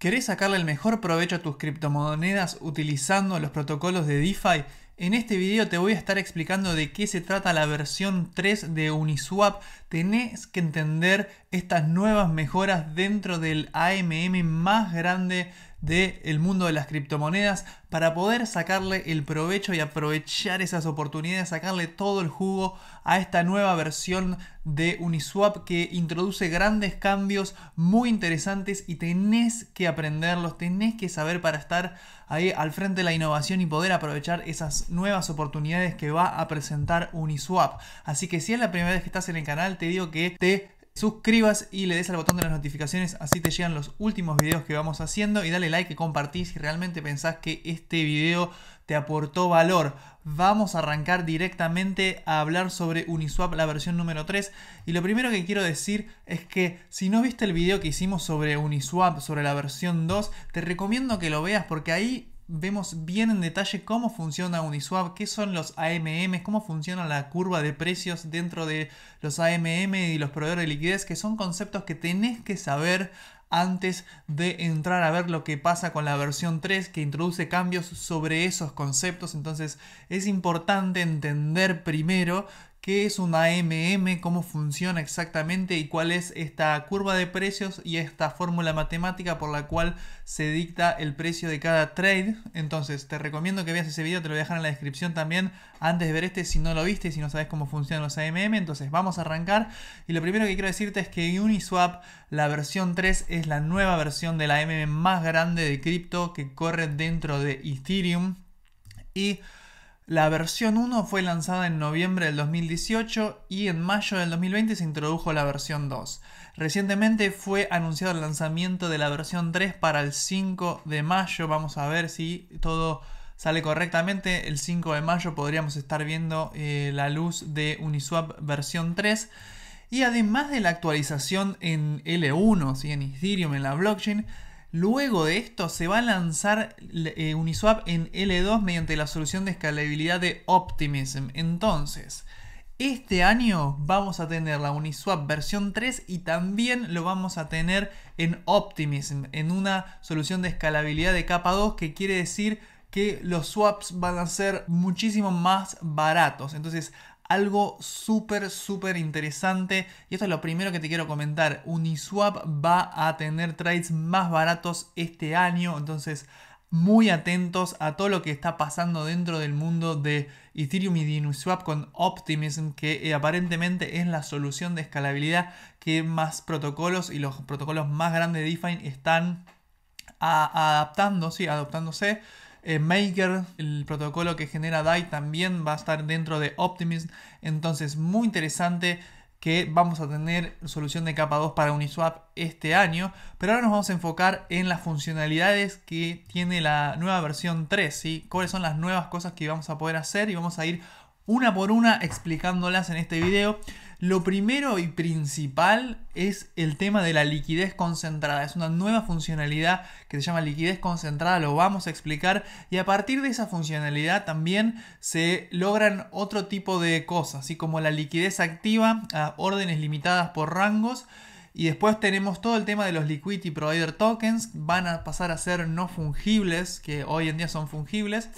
¿Querés sacarle el mejor provecho a tus criptomonedas utilizando los protocolos de DeFi? En este video te voy a estar explicando de qué se trata la versión 3 de Uniswap. Tenés que entender estas nuevas mejoras dentro del AMM más grande del mundo de las criptomonedas para poder sacarle el provecho y aprovechar esas oportunidades, sacarle todo el jugo a esta nueva versión de Uniswap que introduce grandes cambios muy interesantes y tenés que aprenderlos, tenés que saber para estar ahí al frente de la innovación y poder aprovechar esas nuevas oportunidades que va a presentar Uniswap. Así que si es la primera vez que estás en el canal, te digo que te suscribas y le des al botón de las notificaciones, así te llegan los últimos videos que vamos haciendo y dale like y compartís si realmente pensás que este video te aportó valor. Vamos a arrancar directamente a hablar sobre Uniswap, la versión número 3. Y lo primero que quiero decir es que si no viste el video que hicimos sobre Uniswap, sobre la versión 2, te recomiendo que lo veas porque ahí vemos bien en detalle cómo funciona Uniswap, qué son los AMM, cómo funciona la curva de precios dentro de los AMM y los proveedores de liquidez, que son conceptos que tenés que saber antes de entrar a ver lo que pasa con la versión 3 que introduce cambios sobre esos conceptos. Entonces es importante entender primero qué es una AMM, cómo funciona exactamente y cuál es esta curva de precios y esta fórmula matemática por la cual se dicta el precio de cada trade. Entonces, te recomiendo que veas ese video, te lo voy a dejar en la descripción también antes de ver este si no lo viste y si no sabes cómo funcionan los AMM. Entonces, vamos a arrancar y lo primero que quiero decirte es que Uniswap, la versión 3, es la nueva versión de la MM más grande de cripto que corre dentro de Ethereum y la versión 1 fue lanzada en noviembre del 2018 y en mayo del 2020 se introdujo la versión 2. Recientemente fue anunciado el lanzamiento de la versión 3 para el 5 de mayo. Vamos a ver si todo sale correctamente. El 5 de mayo podríamos estar viendo eh, la luz de Uniswap versión 3. Y además de la actualización en L1, en Ethereum, en la blockchain, Luego de esto se va a lanzar eh, Uniswap en L2 mediante la solución de escalabilidad de Optimism. Entonces, este año vamos a tener la Uniswap versión 3 y también lo vamos a tener en Optimism, en una solución de escalabilidad de capa 2 que quiere decir que los swaps van a ser muchísimo más baratos. Entonces, algo súper, súper interesante. Y esto es lo primero que te quiero comentar. Uniswap va a tener trades más baratos este año. Entonces, muy atentos a todo lo que está pasando dentro del mundo de Ethereum y de Uniswap con Optimism, que eh, aparentemente es la solución de escalabilidad que más protocolos y los protocolos más grandes de DeFi están adaptando, sí, adoptándose eh, Maker, el protocolo que genera DAI, también va a estar dentro de Optimism. Entonces, muy interesante que vamos a tener solución de capa 2 para Uniswap este año, pero ahora nos vamos a enfocar en las funcionalidades que tiene la nueva versión 3, y cuáles son las nuevas cosas que vamos a poder hacer y vamos a ir una por una explicándolas en este video. Lo primero y principal es el tema de la liquidez concentrada. Es una nueva funcionalidad que se llama liquidez concentrada, lo vamos a explicar. Y a partir de esa funcionalidad también se logran otro tipo de cosas, así como la liquidez activa a órdenes limitadas por rangos. Y después tenemos todo el tema de los Liquidity Provider Tokens, van a pasar a ser no fungibles, que hoy en día son fungibles.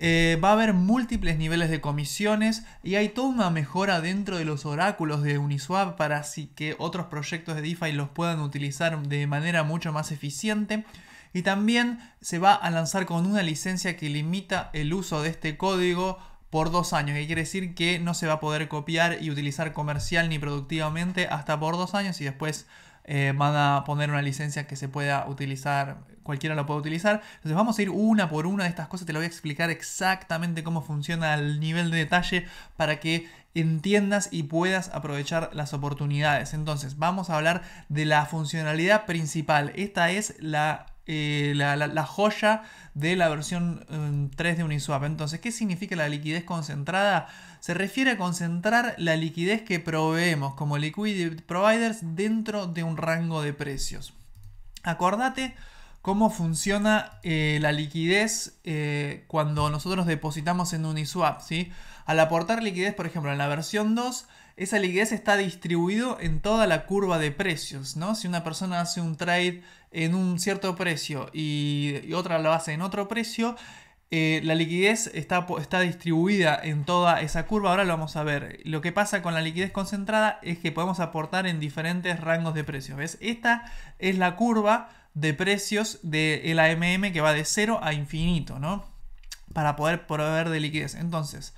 Eh, va a haber múltiples niveles de comisiones y hay toda una mejora dentro de los oráculos de Uniswap para así que otros proyectos de DeFi los puedan utilizar de manera mucho más eficiente. Y también se va a lanzar con una licencia que limita el uso de este código por dos años, que quiere decir que no se va a poder copiar y utilizar comercial ni productivamente hasta por dos años y después eh, van a poner una licencia que se pueda utilizar, cualquiera lo puede utilizar. Entonces vamos a ir una por una de estas cosas, te lo voy a explicar exactamente cómo funciona al nivel de detalle para que entiendas y puedas aprovechar las oportunidades. Entonces vamos a hablar de la funcionalidad principal. Esta es la eh, la, joya de la versión 3 em, de Uniswap. Entonces, ¿qué significa la liquidez concentrada? se refiere a concentrar la liquidez que proveemos como liquidity providers dentro de un rango de precios. Acordate cómo funciona eh, la liquidez eh, cuando nosotros depositamos en Uniswap. ¿sí? Al aportar liquidez, por ejemplo, en la versión 2, esa liquidez está distribuido en toda la curva de precios. ¿no? Si una persona hace un trade en un cierto precio y otra lo hace en otro precio, eh, la liquidez está, está distribuida en toda esa curva, ahora lo vamos a ver. Lo que pasa con la liquidez concentrada es que podemos aportar en diferentes rangos de precios. ¿Ves? Esta es la curva de precios del AMM que va de 0 a infinito, ¿no? Para poder proveer de liquidez. Entonces,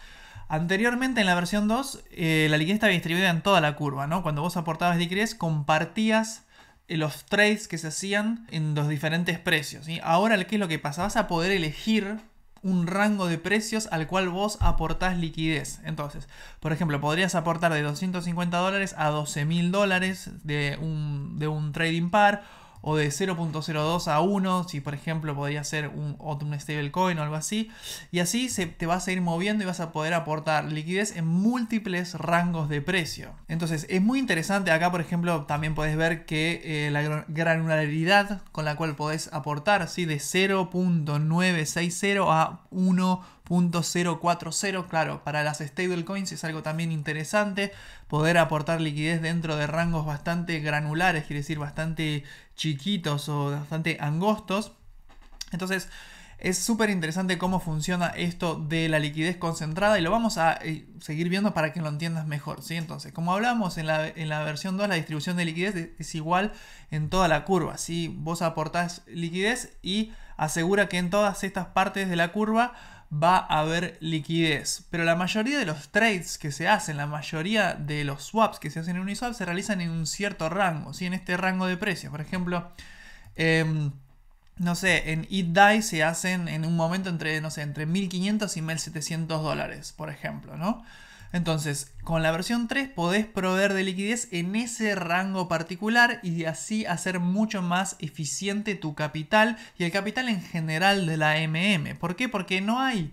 Anteriormente en la versión 2 eh, la liquidez estaba distribuida en toda la curva, ¿no? Cuando vos aportabas liquidez compartías eh, los trades que se hacían en los diferentes precios. y Ahora, ¿qué es lo que pasa? Vas a poder elegir un rango de precios al cual vos aportás liquidez. Entonces, por ejemplo, podrías aportar de 250 dólares a 12 mil dólares de un, de un trading par o de 0.02 a 1, si por ejemplo podría ser un, un stablecoin o algo así. Y así se, te vas a ir moviendo y vas a poder aportar liquidez en múltiples rangos de precio. Entonces es muy interesante, acá por ejemplo también podés ver que eh, la granularidad con la cual podés aportar, ¿sí? de 0.960 a 1. 0.040. Claro, para las stablecoins es algo también interesante poder aportar liquidez dentro de rangos bastante granulares, quiere decir bastante chiquitos o bastante angostos. Entonces, es súper interesante cómo funciona esto de la liquidez concentrada y lo vamos a eh, seguir viendo para que lo entiendas mejor. ¿sí? Entonces, como hablamos en la, versión 2, la distribución de liquidez es igual en toda la curva. si Vos aportás liquidez y asegura que en todas estas partes de la curva va a haber liquidez. Pero la mayoría de los trades que se hacen, la mayoría de los swaps que se hacen en Uniswap se realizan en un cierto rango, ¿sí? en este rango de precios. Por ejemplo, em, no sé, en itdai se hacen en un momento entre, no sé, entre 1500 y 1700 dólares, por ejemplo, ¿no? Entonces, con la versión 3 podés proveer de liquidez en ese rango particular y así hacer mucho más eficiente tu capital y el capital en general de la MM. ¿Por qué? Porque no hay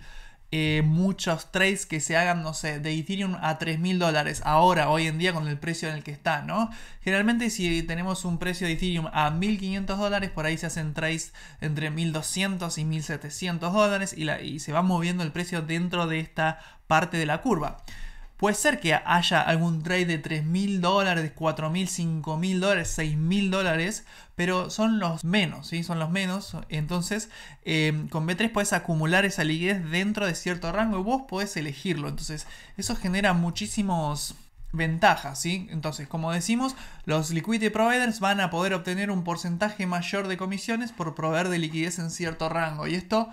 eh, muchos trades que se hagan, no sé, de Ethereum a 3.000 dólares ahora, hoy en día, con el precio en el que está, ¿no? Generalmente, si tenemos un precio de Ethereum a 1500 dólares, por ahí se hacen trades entre 1200 y 1700 dólares y, y se va moviendo el precio dentro de esta parte de la curva. Puede ser que haya algún trade de 3.000 dólares, 4.000, 5.000 dólares, 6.000 dólares, pero son los menos, ¿sí? Son los menos. Entonces, eh, con B3 puedes acumular esa liquidez dentro de cierto rango y vos podés elegirlo. Entonces, eso genera muchísimos ventajas, ¿sí? Entonces, como decimos, los liquidity providers van a poder obtener un porcentaje mayor de comisiones por proveer de liquidez en cierto rango. Y esto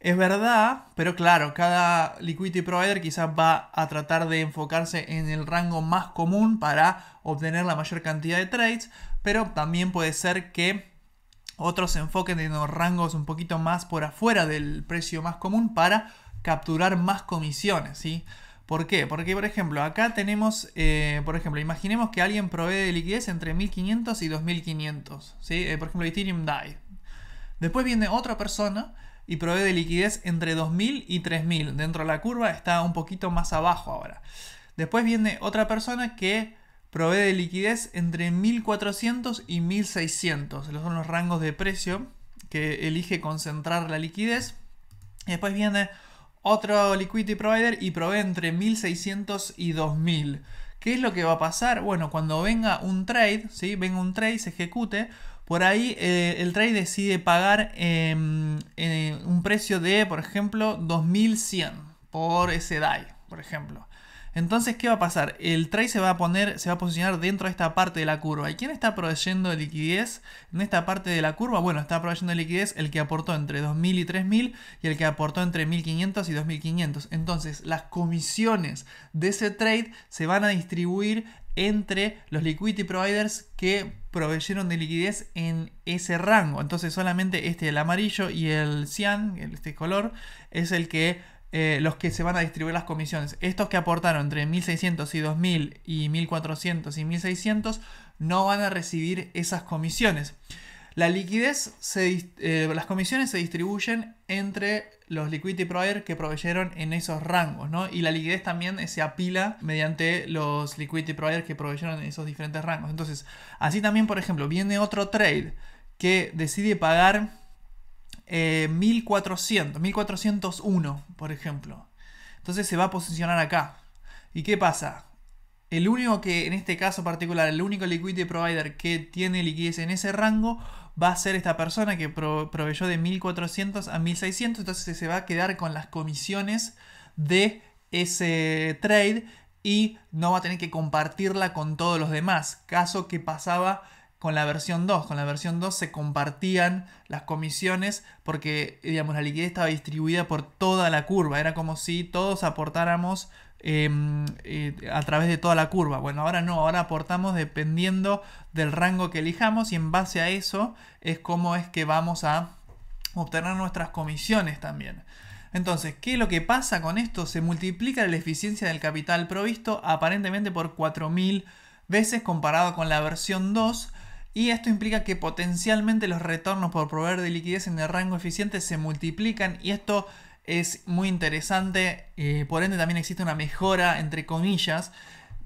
es verdad, pero claro, cada liquidity provider quizás va a tratar de enfocarse en el rango más común para obtener la mayor cantidad de trades, pero también puede ser que otros se enfoquen en los rangos un poquito más por afuera del precio más común para capturar más comisiones, ¿sí? ¿Por qué? Porque, por ejemplo, acá tenemos, eh, por ejemplo, imaginemos que alguien provee liquidez entre 1500 y 2500, ¿sí? Eh, por ejemplo, Ethereum DAI. Después viene otra persona y provee de liquidez entre 2.000 y 3.000. Dentro de la curva está un poquito más abajo ahora. Después viene otra persona que provee de liquidez entre 1.400 y 1.600. Esos son los rangos de precio que elige concentrar la liquidez. después viene otro liquidity provider y provee entre 1600 y 2000. ¿Qué es lo que va a pasar? Bueno, cuando venga un trade, ¿sí? venga un trade, se ejecute, por ahí eh, el trade decide pagar em, eh, un precio de, por ejemplo, 2100 por ese DAI, por ejemplo. Entonces, ¿qué va a pasar? El trade se va a poner, se va a posicionar dentro de esta parte de la curva. ¿Y quién está proveyendo liquidez en esta parte de la curva? Bueno, está proveyendo liquidez el que aportó entre 2.000 y 3.000 y el que aportó entre 1.500 y 2.500. Entonces, las comisiones de ese trade se van a distribuir entre los liquidity providers que proveyeron de liquidez en ese rango. Entonces solamente este, el amarillo y el cian, este color, es el que eh, los que se van a distribuir las comisiones. Estos que aportaron entre 1.600 y 2.000 y 1.400 y 1.600 no van a recibir esas comisiones. La liquidez, se, eh, las comisiones se distribuyen entre los liquidity provider que proveyeron en esos rangos, ¿no? Y la liquidez también se apila mediante los liquidity provider que proveyeron en esos diferentes rangos. Entonces, así también, por ejemplo, viene otro trade que decide pagar 1400, eh, 1401, por ejemplo. Entonces se va a posicionar acá. ¿Y qué pasa? El único que, en este caso particular, el único liquidity provider que tiene liquidez en ese rango va a ser esta persona que proveyó de 1400 a 1600, entonces se va a quedar con las comisiones de ese trade y no va a tener que compartirla con todos los demás, caso que pasaba con la versión 2. Con la versión 2 se compartían las comisiones porque, digamos, la liquidez estaba distribuida por toda la curva. Era como si todos aportáramos Em, eh, a través de toda la curva. Bueno, ahora no, ahora aportamos dependiendo del rango que elijamos y en base a eso es como es que vamos a obtener nuestras comisiones también. Entonces, ¿qué es lo que pasa con esto? Se multiplica la eficiencia del capital provisto aparentemente por 4.000 veces comparado con la versión 2 y esto implica que potencialmente los retornos por proveer de liquidez en el rango eficiente se multiplican y esto es muy interesante, eh, por ende también existe una mejora, entre comillas,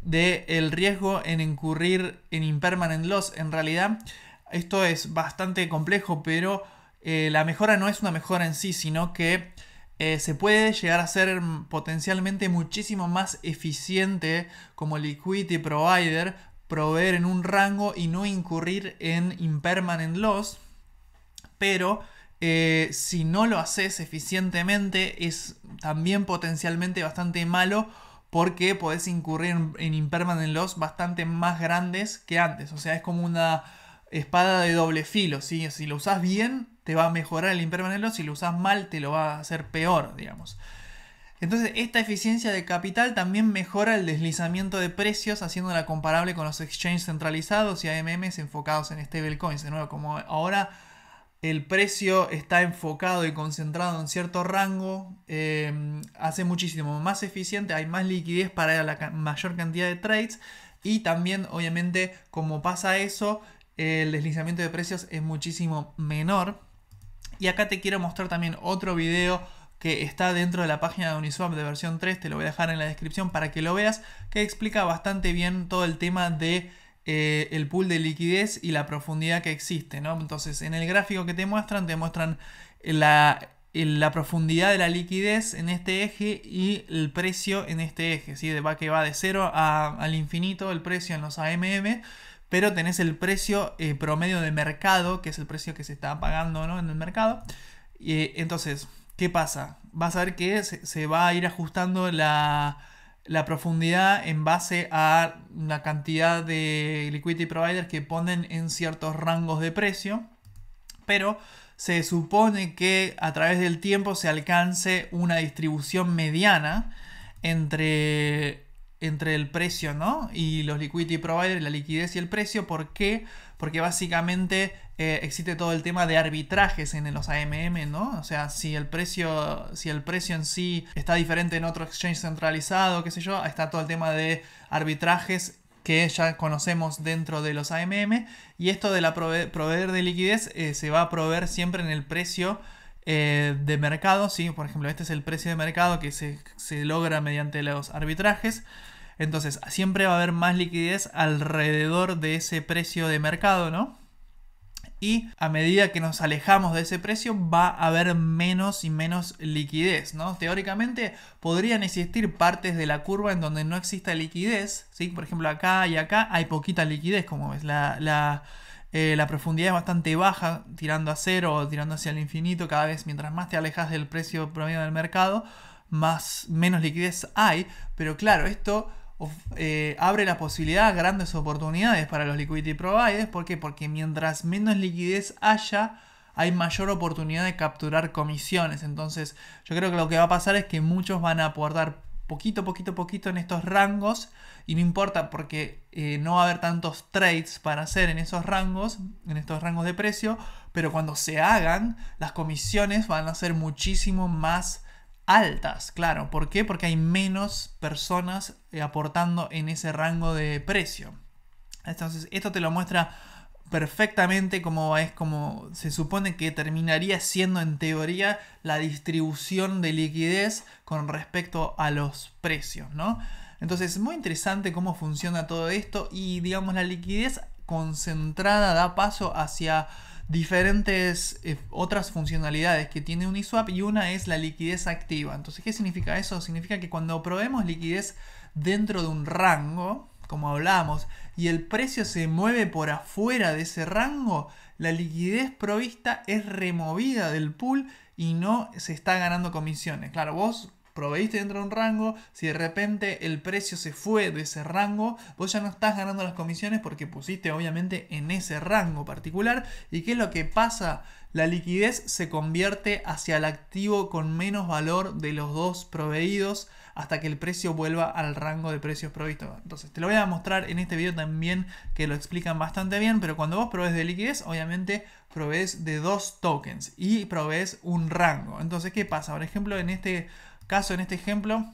del el riesgo en incurrir en impermanent loss. En realidad, esto es bastante complejo, pero eh, la mejora no es una mejora en sí, sino que eh, se puede llegar a ser potencialmente muchísimo más eficiente como liquidity provider, proveer en un rango y no incurrir en impermanent loss, pero eh, si no lo haces eficientemente es también potencialmente bastante malo porque podés incurrir en, en impermanent loss bastante más grandes que antes. O sea, es como una espada de doble filo. Si lo usas bien, te va a mejorar el impermanent loss. Si lo usas mal, te lo va a hacer peor, digamos. Entonces, esta eficiencia de capital también mejora el deslizamiento de precios, haciéndola comparable con los exchanges centralizados y AMMs enfocados en stablecoins. De nuevo, como ahora el precio está enfocado y concentrado en cierto rango, eh, hace muchísimo más eficiente, hay más liquidez para la mayor cantidad de trades y también obviamente como pasa eso, el deslizamiento de precios es muchísimo menor. Y acá te quiero mostrar también otro video que está dentro de la página de Uniswap de versión 3, te lo voy a dejar en la descripción para que lo veas, que explica bastante bien todo el tema de eh, el pool de liquidez y la profundidad que existe. Entonces, en el gráfico que te muestran, te muestran la, profundidad de la liquidez en este eje y el precio en este eje, ¿sí? va, que va de cero al infinito el precio en los AMM, pero tenés el precio eh, promedio de mercado, que es el precio que se está pagando en el mercado. y entonces, ¿qué pasa? Vas a ver que se va a ir ajustando la, la profundidad en base a la cantidad de liquidity providers que ponen en ciertos rangos de precio, pero se supone que a través del tiempo se alcance una distribución mediana entre, entre el precio ¿no? y los liquidity providers, la liquidez y el precio. ¿Por qué? Porque básicamente eh, existe todo el tema de arbitrajes en los AMM, ¿no? O sea, si el precio, si el precio en sí está diferente en otro exchange centralizado, qué sé yo, está todo el tema de arbitrajes que ya conocemos dentro de los AMM y esto de la proveer de liquidez eh, se va a proveer siempre en el precio eh, de mercado, ¿sí? por ejemplo este es el precio de mercado que se logra mediante los arbitrajes, entonces siempre va a haber más liquidez alrededor de ese precio de mercado, ¿no? y a medida que nos alejamos de ese precio va a haber menos y menos liquidez, ¿no? Teóricamente podrían existir partes de la curva en donde no exista liquidez, ¿sí? Por ejemplo, acá y acá hay poquita liquidez, como ves, la, la eh, profundidad es bastante baja, tirando a cero o tirando hacia el infinito, cada vez mientras más te alejas del precio promedio del mercado, más menos liquidez hay, pero claro, esto eh, abre la posibilidad a grandes oportunidades para los liquidity providers. ¿Por qué? Porque mientras menos liquidez haya, hay mayor oportunidad de capturar comisiones. Entonces, yo creo que lo que va a pasar es que muchos van a aportar poquito, poquito, poquito en estos rangos. Y no importa porque eh, no va a haber tantos trades para hacer en esos rangos, en estos rangos de precio. Pero cuando se hagan, las comisiones van a ser muchísimo más altas, claro. ¿Por qué? Porque hay menos personas eh, aportando en ese rango de precio. Entonces, esto te lo muestra perfectamente como es como se supone que terminaría siendo en teoría la distribución de liquidez con respecto a los precios, ¿no? Entonces, muy interesante cómo funciona todo esto y digamos la liquidez concentrada da paso hacia diferentes eh, otras funcionalidades que tiene Uniswap y una es la liquidez activa. Entonces, ¿qué significa eso? Significa que cuando probemos liquidez dentro de un rango, como hablábamos, y el precio se mueve por afuera de ese rango, la liquidez provista es removida del pool y no se está ganando comisiones. Claro, vos proveíste dentro de un rango, si de repente el precio se fue de ese rango, vos ya no estás ganando las comisiones porque pusiste obviamente en ese rango particular. ¿Y qué es lo que pasa? La liquidez se convierte hacia el activo con menos valor de los dos proveídos hasta que el precio vuelva al rango de precios provistos. Entonces, te lo voy a mostrar en este video también que lo explican bastante bien, pero cuando vos provees de liquidez, obviamente provees de dos tokens y provees un rango. Entonces, ¿qué pasa? Por ejemplo, en este caso, en este ejemplo,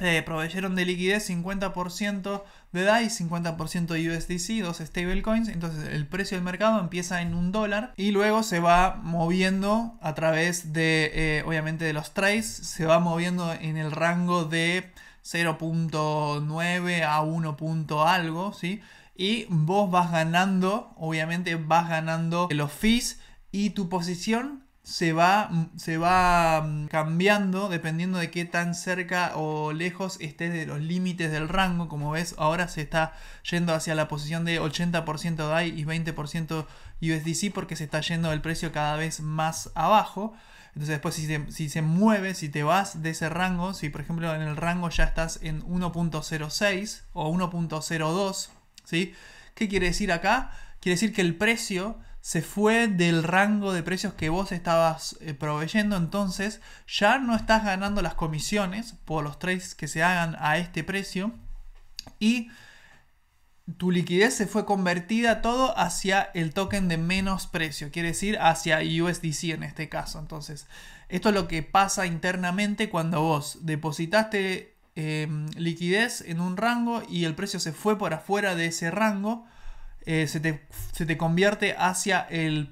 eh, proveyeron de liquidez 50% de DAI, 50% de USDC, dos stablecoins. Entonces el precio del mercado empieza en un dólar y luego se va moviendo a través de, eh, obviamente, de los trades, se va moviendo en el rango de 0.9 a 1. algo, ¿sí? Y vos vas ganando, obviamente vas ganando los fees y tu posición se va, mm, se va mm, cambiando dependiendo de qué tan cerca o lejos estés de los límites del rango. Como ves, ahora se está yendo hacia la posición de 80% DAI y 20% USDC porque se está yendo el precio cada vez más abajo. Entonces después si, si se mueve, si te vas de ese rango, si por ejemplo en el rango ya estás en 1.06 o 1.02, ¿sí? ¿Qué quiere decir acá? Quiere decir que el precio se fue del rango de precios que vos estabas eh, proveyendo, entonces ya no estás ganando las comisiones por los trades que se hagan a este precio y tu liquidez se fue convertida todo hacia el token de menos precio, quiere decir hacia USDC en este caso. Entonces, esto es lo que pasa internamente cuando vos depositaste em, liquidez en un rango y el precio se fue por afuera de ese rango eh, se, te, convierte hacia el,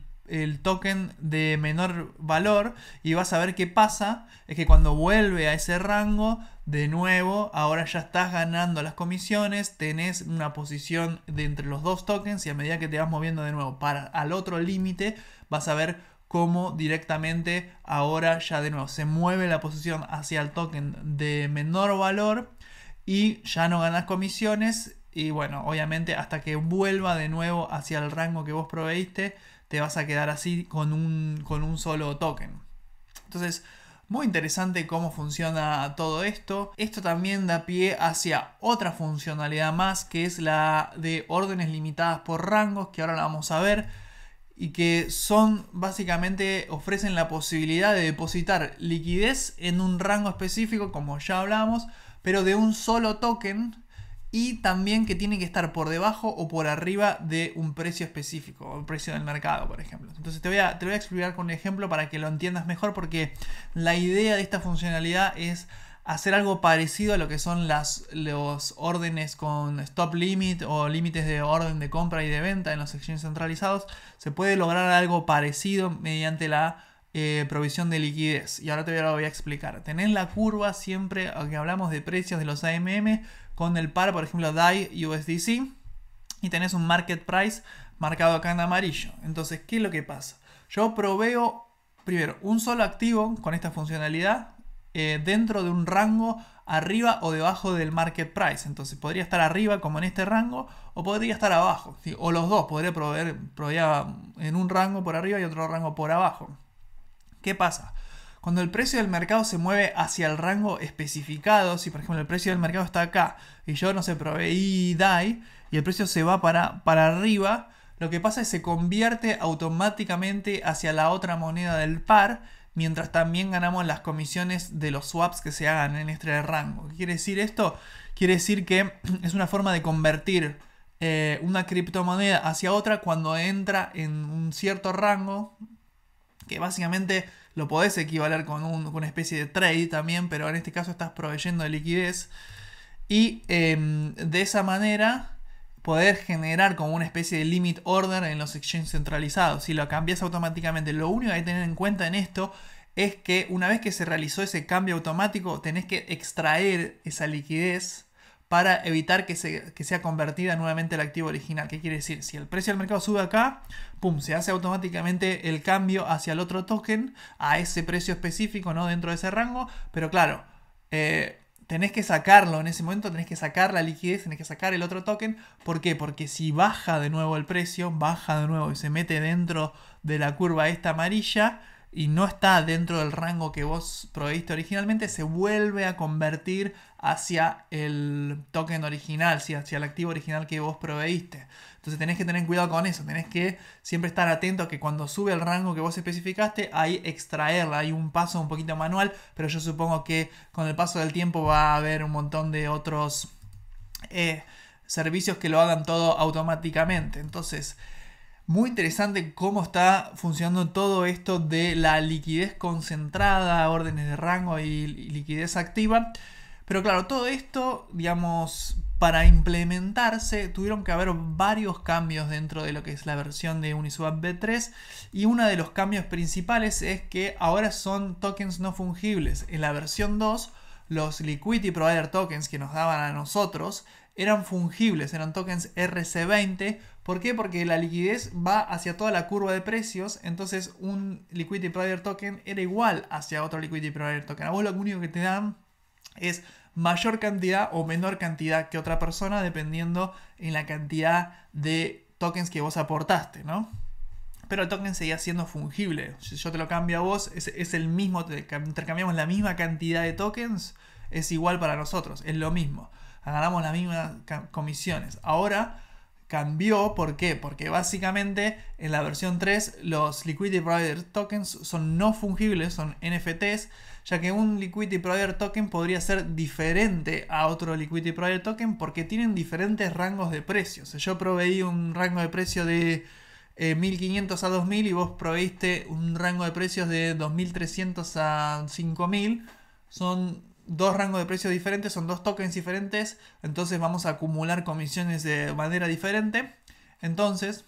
token de menor valor y vas a ver qué pasa, es que cuando vuelve a ese rango, de nuevo, ahora ya estás ganando las comisiones, tenés una posición de entre los dos tokens y a medida que te vas moviendo de nuevo para al otro límite, vas a ver cómo directamente ahora ya de nuevo se mueve la posición hacia el token de menor valor y ya no ganas comisiones y bueno, obviamente hasta que vuelva de nuevo hacia el rango que vos proveíste, te vas a quedar así con un, con un solo token. Entonces, muy interesante cómo funciona todo esto. Esto también da pie hacia otra funcionalidad más, que es la de órdenes limitadas por rangos, que ahora la vamos a ver. Y que son básicamente ofrecen la posibilidad de depositar liquidez en un rango específico, como ya hablamos, pero de un solo token y también que tiene que estar por debajo o por arriba de un precio específico, o un precio del mercado, por ejemplo. Entonces te voy, a, voy a explicar con un ejemplo para que lo entiendas mejor porque la idea de esta funcionalidad es hacer algo parecido a lo que son las, los órdenes con stop limit o límites de orden de compra y de venta en los exchanges centralizados, se puede lograr algo parecido mediante la eh, provisión de liquidez. Y ahora te lo voy a explicar. Tenés la curva siempre, aunque hablamos de precios de los AMM, con el par, por ejemplo, DAI USDC, y tenés un market price marcado acá en amarillo. Entonces, ¿qué es lo que pasa? Yo proveo, primero, un solo activo con esta funcionalidad eh, dentro de un rango arriba o debajo del market price. Entonces, podría estar arriba como en este rango o podría estar abajo. O los dos, podría proveer, proveer en un rango por arriba y otro rango por abajo. ¿Qué pasa? Cuando el precio del mercado se mueve hacia el rango especificado, si por ejemplo el precio del mercado está acá y yo no sé, proveí DAI y el precio se va para, para arriba, lo que pasa es que se convierte automáticamente hacia la otra moneda del par, mientras también ganamos las comisiones de los swaps que se hagan en este rango. ¿Qué quiere decir esto? Quiere decir que es una forma de convertir eh, una criptomoneda hacia otra cuando entra en un cierto rango, básicamente lo podés equivaler con, una especie de trade también, pero en este caso estás proveyendo de liquidez. Y em, de esa manera poder generar como una especie de limit order en los exchanges centralizados. Si lo cambias automáticamente, lo único que hay que tener en cuenta en esto es que una vez que se realizó ese cambio automático, tenés que extraer esa liquidez para evitar que, se, sea convertida nuevamente el activo original. ¿Qué quiere decir? Si el precio del mercado sube acá, pum, se hace automáticamente el cambio hacia el otro token a ese precio específico, ¿no? Dentro de ese rango, pero claro, eh, tenés que sacarlo en ese momento, tenés que sacar la liquidez, tenés que sacar el otro token. ¿Por qué? Porque si baja de nuevo el precio, baja de nuevo y se mete dentro de la curva esta amarilla, y no está dentro del rango que vos proveíste originalmente, se vuelve a convertir hacia el token original, hacia el activo original que vos proveíste. Entonces tenés que tener cuidado con eso, tenés que siempre estar atento a que cuando sube el rango que vos especificaste, hay extraerla, hay un paso un poquito manual, pero yo supongo que con el paso del tiempo va a haber un montón de otros eh, servicios que lo hagan todo automáticamente. Entonces muy interesante cómo está funcionando todo esto de la liquidez concentrada, órdenes de rango y liquidez activa. Pero claro, todo esto, digamos, para implementarse tuvieron que haber varios cambios dentro de lo que es la versión de Uniswap b 3 y uno de los cambios principales es que ahora son tokens no fungibles. En la versión 2 los liquidity provider tokens que nos daban a nosotros eran fungibles, eran tokens RC20. ¿Por qué? Porque la liquidez va hacia toda la curva de precios, entonces un liquidity provider token era igual hacia otro liquidity provider token. A vos lo único que te dan es mayor cantidad o menor cantidad que otra persona dependiendo en la cantidad de tokens que vos aportaste, ¿no? pero el token seguía siendo fungible. Si yo te lo cambio a vos, es, el mismo, intercambiamos la misma cantidad de tokens, es igual para nosotros, es lo mismo. Ganamos las mismas comisiones. Ahora cambió, ¿por qué? Porque básicamente en la versión 3 los Liquidity Provider Tokens son no fungibles, son NFTs, ya que un Liquidity Provider Token podría ser diferente a otro Liquidity Provider Token porque tienen diferentes rangos de precios. yo proveí un rango de precio de 1500 eh, a 2000 y vos proveiste un rango de precios de 2300 a 5000. Son dos rangos de precios diferentes, son dos tokens diferentes, entonces vamos a acumular comisiones de manera diferente. Entonces,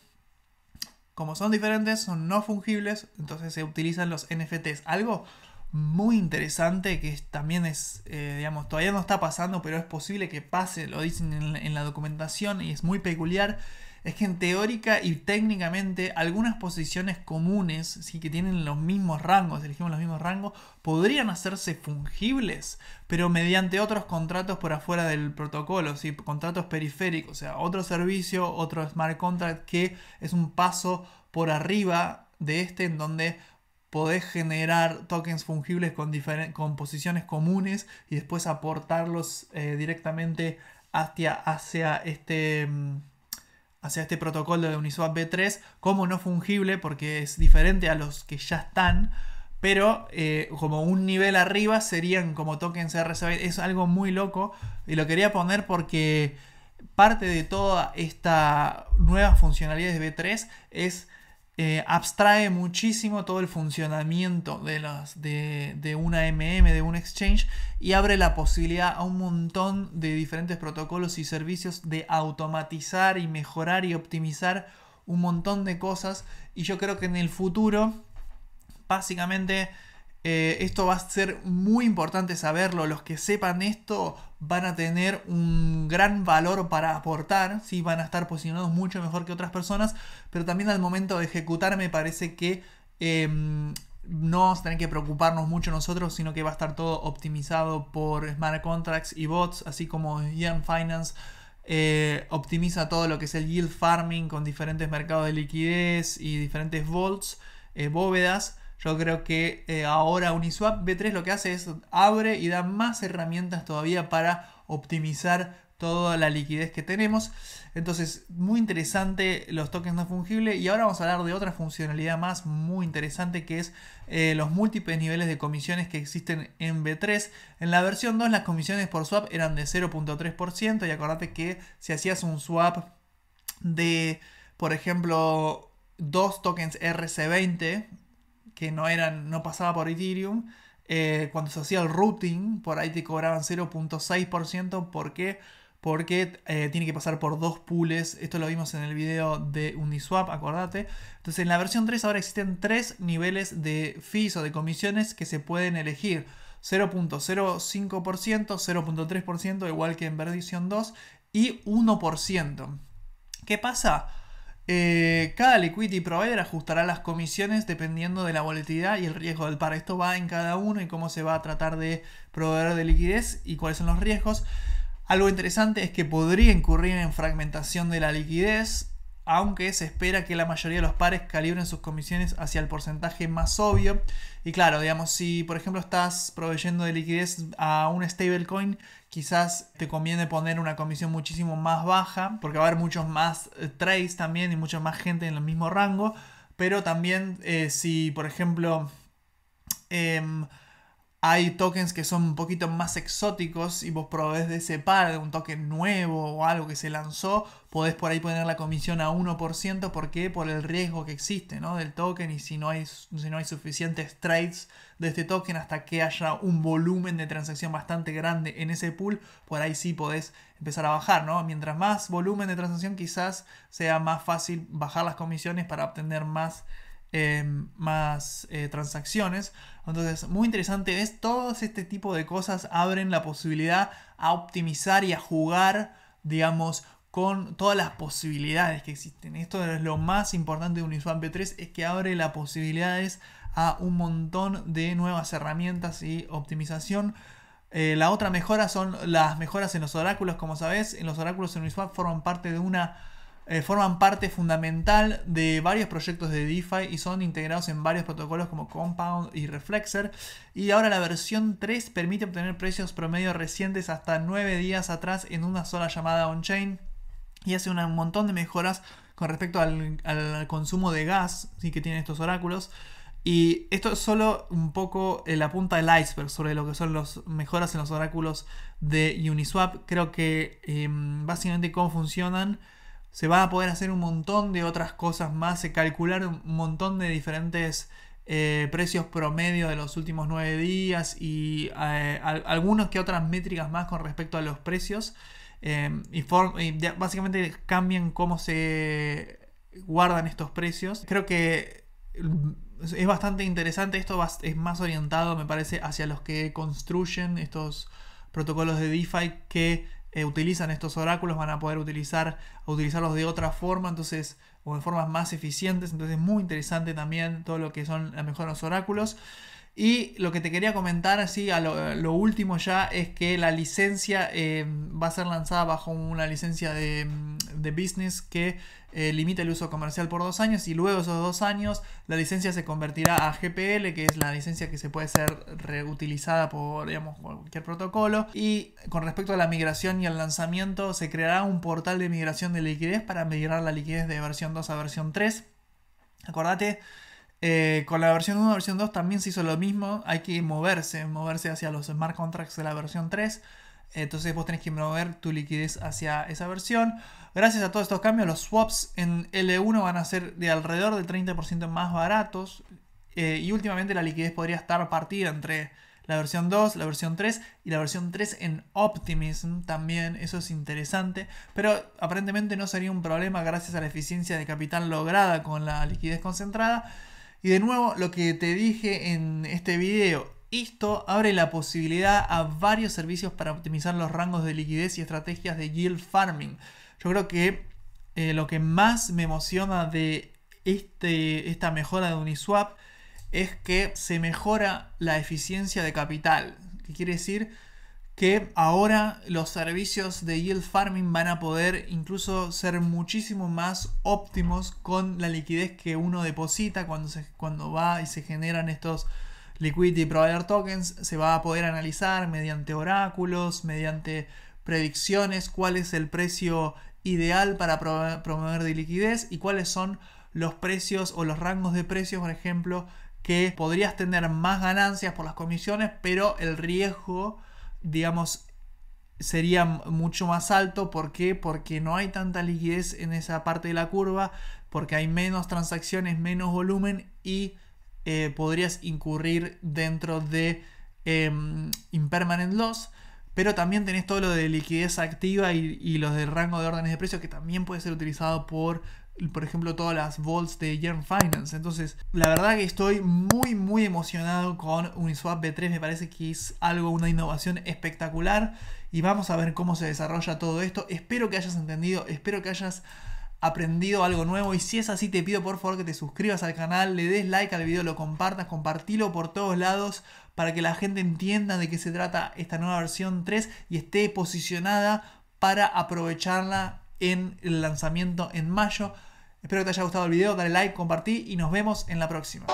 como son diferentes, son no fungibles, entonces se utilizan los NFTs. Algo muy interesante que también es, eh, digamos, todavía no está pasando, pero es posible que pase, lo dicen en la documentación y es muy peculiar, es que en teórica y técnicamente algunas posiciones comunes, sí, que tienen los mismos rangos, elegimos los mismos rangos, podrían hacerse fungibles, pero mediante otros contratos por afuera del protocolo, ¿sí? contratos periféricos, o sea, otro servicio, otro smart contract que es un paso por arriba de este en donde podés generar tokens fungibles con, posiciones comunes y después aportarlos eh, directamente hacia, este... Mm, hacia este protocolo de Uniswap V3 como no fungible porque es diferente a los que ya están. Pero eh, como un nivel arriba serían como tokens rc Es algo muy loco. Y lo quería poner porque parte de toda esta nueva funcionalidad de V3 es eh, abstrae muchísimo todo el funcionamiento de, las, de, de, una MM, de un exchange, y abre la posibilidad a un montón de diferentes protocolos y servicios de automatizar y mejorar y optimizar un montón de cosas. Y yo creo que en el futuro, básicamente, eh, esto va a ser muy importante saberlo. Los que sepan esto van a tener un gran valor para aportar. ¿sí? Van a estar posicionados mucho mejor que otras personas. Pero también al momento de ejecutar me parece que em, no tenemos que preocuparnos mucho nosotros, sino que va a estar todo optimizado por smart contracts y bots, así como Ian Finance. Eh, optimiza todo lo que es el yield farming con diferentes mercados de liquidez y diferentes vaults, eh, bóvedas. Yo creo que eh, ahora Uniswap V3 lo que hace es abre y da más herramientas todavía para optimizar toda la liquidez que tenemos. Entonces, muy interesante los tokens no fungibles. Y ahora vamos a hablar de otra funcionalidad más muy interesante que es eh, los múltiples niveles de comisiones que existen en B3. En la versión 2 las comisiones por swap eran de 0.3% y acordate que si hacías un swap de, por ejemplo, dos tokens RC20 que no, eran, no pasaba por Ethereum. Eh, cuando se hacía el routing, por ahí te cobraban 0.6%. ¿Por qué? Porque eh, tiene que pasar por dos pools. Esto lo vimos en el video de Uniswap, acordate. Entonces, en la versión 3 ahora existen tres niveles de fees o de comisiones que se pueden elegir. 0.05%, 0.3%, igual que en versión 2, y 1%. ¿Qué pasa? Eh, cada liquidity provider ajustará las comisiones dependiendo de la volatilidad y el riesgo del par. Esto va en cada uno y cómo se va a tratar de proveer de liquidez y cuáles son los riesgos. Algo interesante es que podría incurrir en fragmentación de la liquidez aunque se espera que la mayoría de los pares calibren sus comisiones hacia el porcentaje más obvio. Y claro, digamos, si por ejemplo estás proveyendo de liquidez a un stablecoin, quizás te conviene poner una comisión muchísimo más baja, porque va a haber muchos más eh, trades también y mucha más gente en el mismo rango. Pero también eh, si, por ejemplo, em, hay tokens que son un poquito más exóticos y vos probés de ese par, de un token nuevo o algo que se lanzó, podés por ahí poner la comisión a 1%, ¿por qué? Por el riesgo que existe, ¿no? Del token y si no hay, si no hay suficientes trades de este token hasta que haya un volumen de transacción bastante grande en ese pool, por ahí sí podés empezar a bajar, ¿no? Mientras más volumen de transacción quizás sea más fácil bajar las comisiones para obtener más Em, más eh, transacciones. Entonces, muy interesante, es Todos este tipo de cosas abren la posibilidad a optimizar y a jugar, digamos, con todas las posibilidades que existen. Esto es lo más importante de Uniswap V3, es que abre las posibilidades a un montón de nuevas herramientas y optimización. Eh, la otra mejora son las mejoras en los oráculos, como sabes, en los oráculos en Uniswap forman parte de una eh, forman parte fundamental de varios proyectos de DeFi y son integrados en varios protocolos como Compound y Reflexer. Y ahora la versión 3 permite obtener precios promedio recientes hasta 9 días atrás en una sola llamada on-chain y hace un montón de mejoras con respecto al, consumo de gas que tienen estos oráculos. Y esto es solo un poco eh, la punta del iceberg sobre lo que son las mejoras en los oráculos de Uniswap. Creo que em, básicamente cómo funcionan se va a poder hacer un montón de otras cosas más, se calcularon un montón de diferentes eh, precios promedio de los últimos nueve días y eh, algunas algunos que otras métricas más con respecto a los precios. Eh, y, básicamente cambian cómo se guardan estos precios. Creo que mm, es bastante interesante. Esto es más orientado, me parece, hacia los que construyen estos protocolos de DeFi que eh, utilizan estos oráculos van a poder utilizar, utilizarlos de otra forma, entonces, o de formas más eficientes. Entonces, muy interesante también todo lo que son la mejores los oráculos. Y lo que te quería comentar así, a lo, último ya, es que la licencia em, va a ser lanzada bajo una licencia de, mm, business que eh, limita el uso comercial por dos años y luego esos dos años la licencia se convertirá a GPL, que es la licencia que se puede ser reutilizada por digamos, cualquier protocolo. Y con respecto a la migración y al lanzamiento, se creará un portal de migración de liquidez para migrar la liquidez de versión 2 a versión 3. Acordate eh, con la versión 1, versión 2 también se hizo lo mismo. Hay que moverse, moverse hacia los smart contracts de la versión 3. Entonces vos tenés que mover tu liquidez hacia esa versión. Gracias a todos estos cambios, los swaps en L1 van a ser de alrededor del 30% más baratos. Eh, y últimamente la liquidez podría estar partida entre la versión 2, la versión 3 y la versión 3 en Optimism también. Eso es interesante. Pero aparentemente no sería un problema gracias a la eficiencia de capital lograda con la liquidez concentrada. Y de nuevo lo que te dije en este video, esto abre la posibilidad a varios servicios para optimizar los rangos de liquidez y estrategias de yield farming. Yo creo que eh, lo que más me emociona de este, esta mejora de Uniswap es que se mejora la eficiencia de capital. ¿Qué quiere decir? que ahora los servicios de yield farming van a poder incluso ser muchísimo más óptimos con la liquidez que uno deposita cuando, se, cuando va y se generan estos liquidity provider tokens. Se va a poder analizar mediante oráculos, mediante predicciones, cuál es el precio ideal para promover de liquidez y cuáles son los precios o los rangos de precios, por ejemplo, que podrías tener más ganancias por las comisiones, pero el riesgo digamos, sería mucho más alto. ¿Por qué? Porque no hay tanta liquidez en esa parte de la curva, porque hay menos transacciones, menos volumen y eh, podrías incurrir dentro de em, impermanent loss. Pero también tenés todo lo de liquidez activa y, los de rango de órdenes de precio que también puede ser utilizado por por ejemplo, todas las vaults de Yearn Finance. Entonces, la verdad que estoy muy, muy emocionado con Uniswap b 3 Me parece que es algo, una innovación espectacular. Y vamos a ver cómo se desarrolla todo esto. Espero que hayas entendido, espero que hayas aprendido algo nuevo. Y si es así, te pido por favor que te suscribas al canal, le des like al video, lo compartas, compartilo por todos lados para que la gente entienda de qué se trata esta nueva versión 3 y esté posicionada para aprovecharla en el lanzamiento en mayo. Espero que te haya gustado el video, dale like, compartí y nos vemos en la próxima.